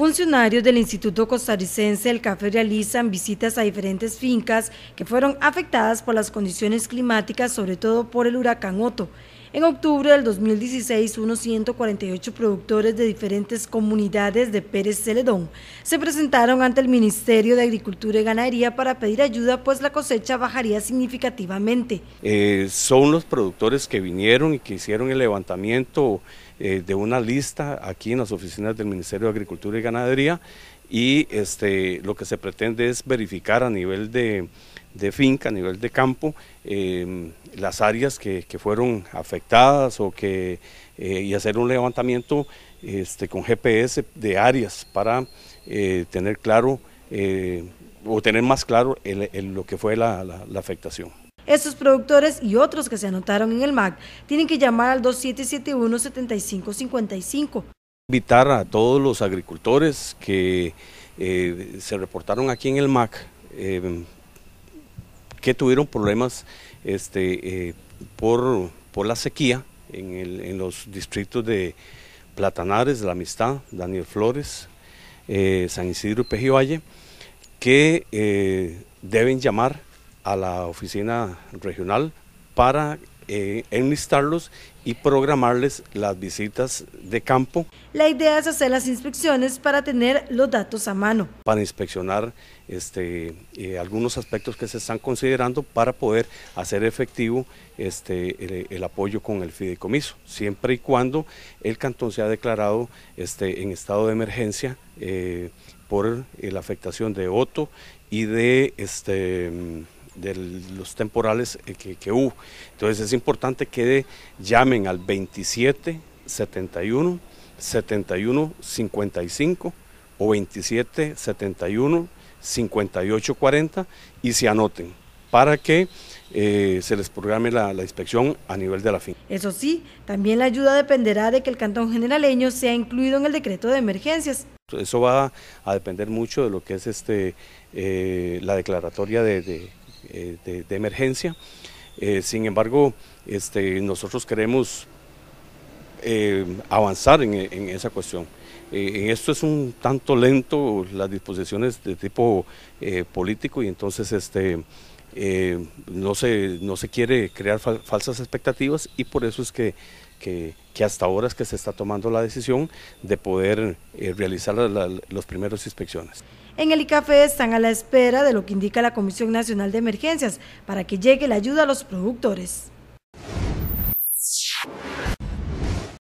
Funcionarios del Instituto Costarricense del Café realizan visitas a diferentes fincas que fueron afectadas por las condiciones climáticas, sobre todo por el huracán Otto. En octubre del 2016, unos 148 productores de diferentes comunidades de Pérez Celedón se presentaron ante el Ministerio de Agricultura y Ganadería para pedir ayuda, pues la cosecha bajaría significativamente. Eh, son los productores que vinieron y que hicieron el levantamiento eh, de una lista aquí en las oficinas del Ministerio de Agricultura y Ganadería y este, lo que se pretende es verificar a nivel de de finca, a nivel de campo, eh, las áreas que, fueron afectadas o que, eh, y hacer un levantamiento este, con GPS de áreas para eh, tener claro o tener más claro lo que fue la, afectación. Estos productores y otros que se anotaron en el MAC tienen que llamar al 2771-7555. Invitar a todos los agricultores que se reportaron aquí en el MAC que tuvieron problemas este, eh, por, por, la sequía en, el, en, los distritos de Platanares, La Amistad, Daniel Flores, eh, San Isidro y Pejivalle, que eh, deben llamar a la oficina regional para eh, enlistarlos y programarles las visitas de campo. La idea es hacer las inspecciones para tener los datos a mano. Para inspeccionar este, eh, algunos aspectos que se están considerando para poder hacer efectivo este, el, apoyo con el fideicomiso, siempre y cuando el cantón se ha declarado este, en estado de emergencia eh, por la afectación de voto y de... Este, de los temporales eh, que, hubo. Entonces es importante que llamen al 27 71 71 55 o 27 71 58 40 y se anoten para que eh, se les programe la, inspección a nivel de la finca. Eso sí, también la ayuda dependerá de que el Cantón Generaleño sea incluido en el decreto de emergencias. Eso va a depender mucho de lo que es este, eh, la declaratoria de, eh, de, emergencia. Eh, sin embargo, este, nosotros queremos eh, avanzar en, esa cuestión. en esto es un tanto lento las disposiciones de tipo político y entonces este, no, se, no se quiere crear falsas expectativas y por eso es que que, hasta ahora es que se está tomando la decisión de poder eh, realizar las primeras inspecciones. En el ICAFE están a la espera de lo que indica la Comisión Nacional de Emergencias para que llegue la ayuda a los productores.